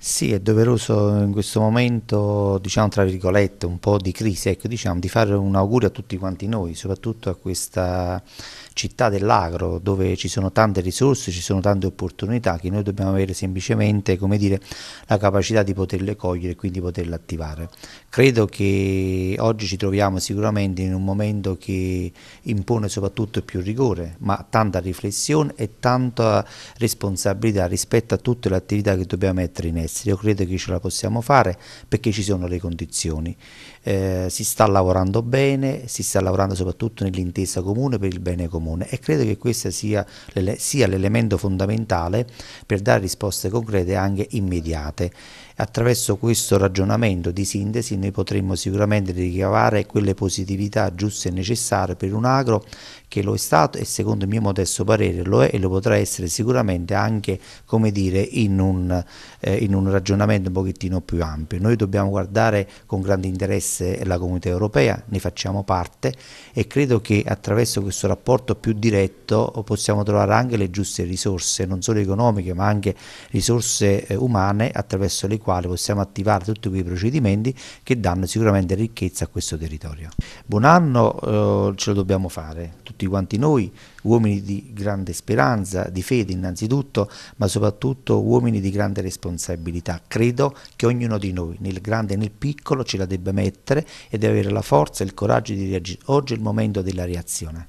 Sì, è doveroso in questo momento, diciamo tra virgolette, un po' di crisi, ecco, diciamo, di fare un augurio a tutti quanti noi, soprattutto a questa città dell'agro dove ci sono tante risorse, ci sono tante opportunità che noi dobbiamo avere semplicemente, come dire, la capacità di poterle cogliere e quindi poterle attivare. Credo che oggi ci troviamo sicuramente in un momento che impone soprattutto più rigore, ma tanta riflessione e tanta responsabilità rispetto a tutte le attività che dobbiamo mettere in essere semestre. Io credo che ce la possiamo fare perché ci sono le condizioni. Eh, si sta lavorando bene, si sta lavorando soprattutto nell'intesa comune per il bene comune e credo che questo sia, l'elemento fondamentale per dare risposte concrete anche immediate. Attraverso questo ragionamento di sintesi noi potremmo sicuramente ricavare quelle positività giuste e necessarie per un agro che lo è stato e secondo il mio modesto parere lo è e lo potrà essere sicuramente anche come dire, in un, eh, in un ragionamento un pochettino più ampio. Noi dobbiamo guardare con grande interesse la comunità europea, ne facciamo parte e credo che attraverso questo rapporto più diretto possiamo trovare anche le giuste risorse, non solo economiche ma anche risorse eh, umane attraverso le quali possiamo attivare tutti quei procedimenti che danno sicuramente ricchezza a questo territorio. Buon anno eh, ce lo dobbiamo fare, tutti quanti noi, uomini di grande speranza, di fede innanzitutto, ma soprattutto uomini di grande responsabilità responsabilità. Credo che ognuno di noi, nel grande e nel piccolo, ce la debba mettere e deve avere la forza e il coraggio di reagire. Oggi è il momento della reazione.